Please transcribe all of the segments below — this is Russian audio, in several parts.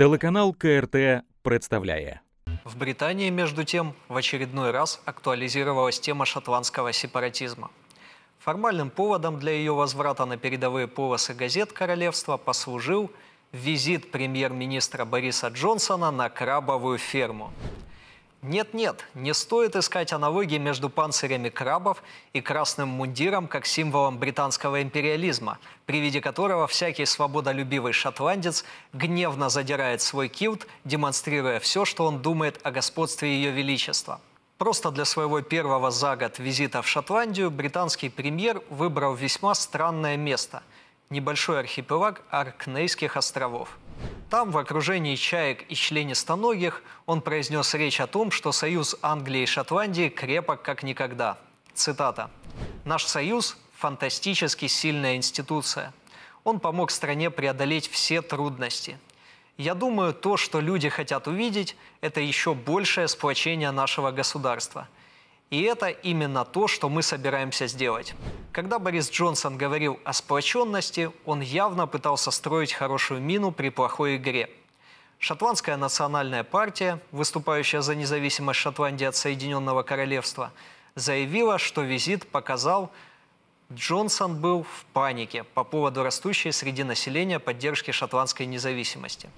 Телеканал КРТ представляет. В Британии, между тем, в очередной раз актуализировалась тема шотландского сепаратизма. Формальным поводом для ее возврата на передовые полосы газет королевства послужил визит премьер-министра Бориса Джонсона на крабовую ферму. Нет-нет, не стоит искать аналогии между панцирями крабов и красным мундиром как символом британского империализма, при виде которого всякий свободолюбивый шотландец гневно задирает свой килт, демонстрируя все, что он думает о господстве Ее Величества. Просто для своего первого за год визита в Шотландию британский премьер выбрал весьма странное место – небольшой архипелаг Аркнейских островов – там, в окружении чаек и членистоногих, он произнес речь о том, что союз Англии и Шотландии крепок как никогда. Цитата. «Наш союз – фантастически сильная институция. Он помог стране преодолеть все трудности. Я думаю, то, что люди хотят увидеть, это еще большее сплочение нашего государства – и это именно то, что мы собираемся сделать. Когда Борис Джонсон говорил о сплоченности, он явно пытался строить хорошую мину при плохой игре. Шотландская национальная партия, выступающая за независимость Шотландии от Соединенного Королевства, заявила, что визит показал, Джонсон был в панике по поводу растущей среди населения поддержки шотландской независимости.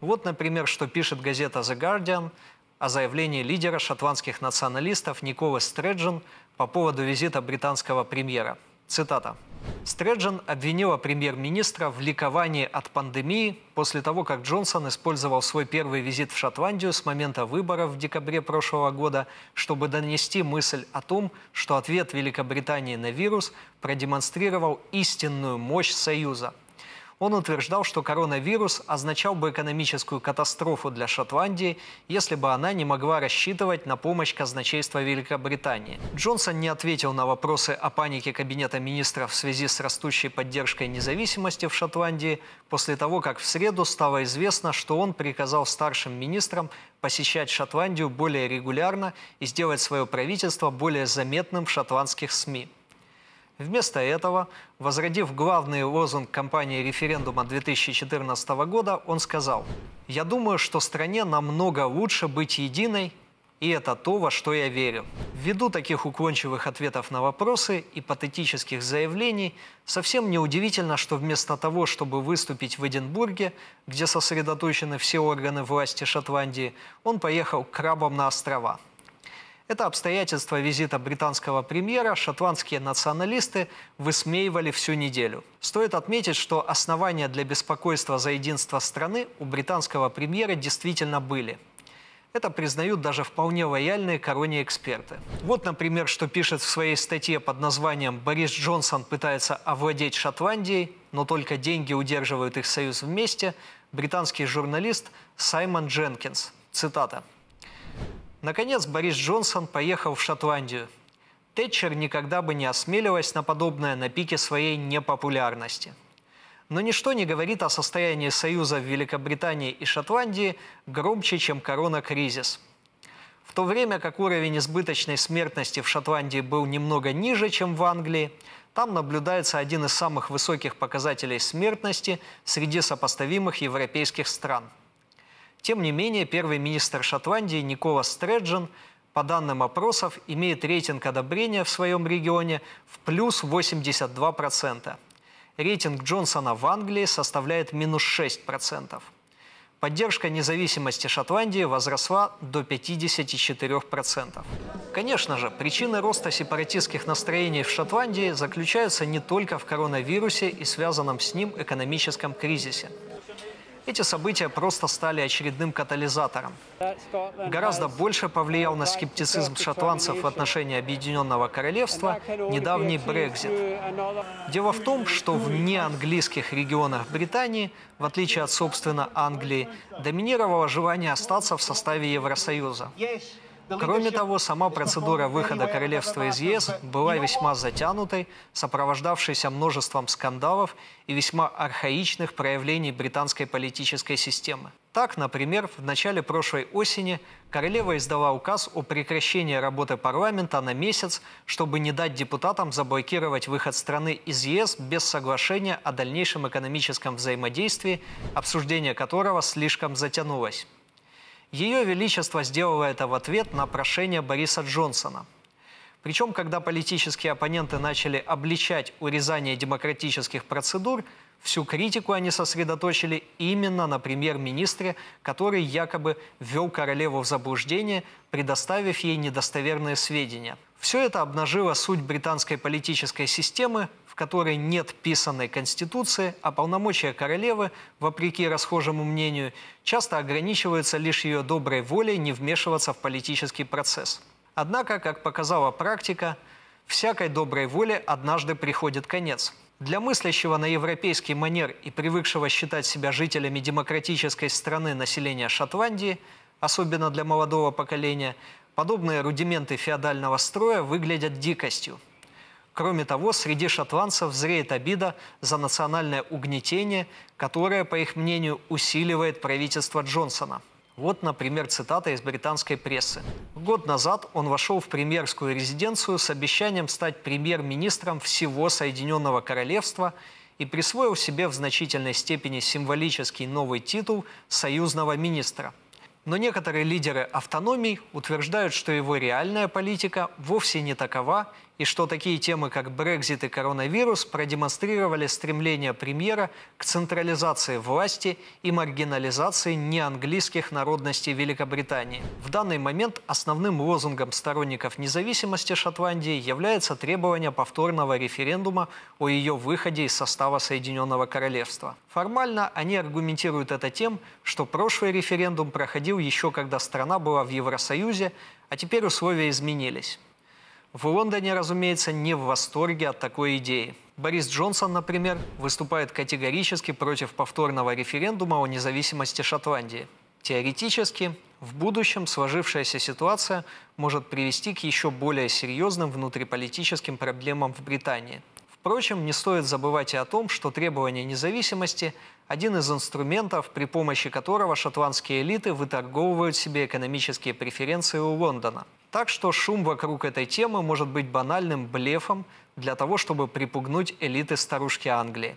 Вот, например, что пишет газета The Guardian – о заявлении лидера шотландских националистов Николы Стрэджин по поводу визита британского премьера. Цитата. Стрэджин обвинила премьер-министра в ликовании от пандемии после того, как Джонсон использовал свой первый визит в Шотландию с момента выборов в декабре прошлого года, чтобы донести мысль о том, что ответ Великобритании на вирус продемонстрировал истинную мощь Союза – он утверждал, что коронавирус означал бы экономическую катастрофу для Шотландии, если бы она не могла рассчитывать на помощь казначейства Великобритании. Джонсон не ответил на вопросы о панике Кабинета министров в связи с растущей поддержкой независимости в Шотландии после того, как в среду стало известно, что он приказал старшим министрам посещать Шотландию более регулярно и сделать свое правительство более заметным в шотландских СМИ. Вместо этого, возродив главный лозунг кампании референдума 2014 года, он сказал, «Я думаю, что стране намного лучше быть единой, и это то, во что я верю». Ввиду таких уклончивых ответов на вопросы и патетических заявлений, совсем неудивительно, что вместо того, чтобы выступить в Эдинбурге, где сосредоточены все органы власти Шотландии, он поехал крабом на острова – это обстоятельство визита британского премьера шотландские националисты высмеивали всю неделю. Стоит отметить, что основания для беспокойства за единство страны у британского премьера действительно были. Это признают даже вполне лояльные короне эксперты. Вот, например, что пишет в своей статье под названием «Борис Джонсон пытается овладеть Шотландией, но только деньги удерживают их союз вместе» британский журналист Саймон Дженкинс. Цитата. Наконец, Борис Джонсон поехал в Шотландию. Тэтчер никогда бы не осмелилась на подобное на пике своей непопулярности. Но ничто не говорит о состоянии союза в Великобритании и Шотландии громче, чем корона-кризис. В то время как уровень избыточной смертности в Шотландии был немного ниже, чем в Англии, там наблюдается один из самых высоких показателей смертности среди сопоставимых европейских стран – тем не менее, первый министр Шотландии Никола Стреджен по данным опросов, имеет рейтинг одобрения в своем регионе в плюс 82%. Рейтинг Джонсона в Англии составляет минус 6%. Поддержка независимости Шотландии возросла до 54%. Конечно же, причины роста сепаратистских настроений в Шотландии заключаются не только в коронавирусе и связанном с ним экономическом кризисе. Эти события просто стали очередным катализатором. Гораздо больше повлиял на скептицизм шотландцев в отношении Объединенного Королевства недавний Брекзит. Дело в том, что в неанглийских регионах Британии, в отличие от, собственно, Англии, доминировало желание остаться в составе Евросоюза. Кроме того, сама процедура выхода королевства из ЕС была весьма затянутой, сопровождавшейся множеством скандалов и весьма архаичных проявлений британской политической системы. Так, например, в начале прошлой осени королева издала указ о прекращении работы парламента на месяц, чтобы не дать депутатам заблокировать выход страны из ЕС без соглашения о дальнейшем экономическом взаимодействии, обсуждение которого слишком затянулось. Ее Величество сделало это в ответ на прошение Бориса Джонсона. Причем, когда политические оппоненты начали обличать урезание демократических процедур, всю критику они сосредоточили именно на премьер-министре, который якобы ввел королеву в заблуждение, предоставив ей недостоверные сведения. Все это обнажило суть британской политической системы, в которой нет писанной конституции, а полномочия королевы, вопреки расхожему мнению, часто ограничиваются лишь ее доброй волей не вмешиваться в политический процесс. Однако, как показала практика, всякой доброй воле однажды приходит конец. Для мыслящего на европейский манер и привыкшего считать себя жителями демократической страны населения Шотландии, особенно для молодого поколения, подобные рудименты феодального строя выглядят дикостью – Кроме того, среди шотландцев зреет обида за национальное угнетение, которое, по их мнению, усиливает правительство Джонсона. Вот, например, цитата из британской прессы. Год назад он вошел в премьерскую резиденцию с обещанием стать премьер-министром всего Соединенного Королевства и присвоил себе в значительной степени символический новый титул союзного министра – но некоторые лидеры автономий утверждают, что его реальная политика вовсе не такова, и что такие темы, как Брекзит и коронавирус, продемонстрировали стремление премьера к централизации власти и маргинализации неанглийских народностей Великобритании. В данный момент основным лозунгом сторонников независимости Шотландии является требование повторного референдума о ее выходе из состава Соединенного Королевства. Формально они аргументируют это тем, что прошлый референдум проходил проводил еще когда страна была в Евросоюзе, а теперь условия изменились. В Лондоне, разумеется, не в восторге от такой идеи. Борис Джонсон, например, выступает категорически против повторного референдума о независимости Шотландии. Теоретически, в будущем сложившаяся ситуация может привести к еще более серьезным внутриполитическим проблемам в Британии – Впрочем, не стоит забывать и о том, что требование независимости – один из инструментов, при помощи которого шотландские элиты выторговывают себе экономические преференции у Лондона. Так что шум вокруг этой темы может быть банальным блефом для того, чтобы припугнуть элиты старушки Англии.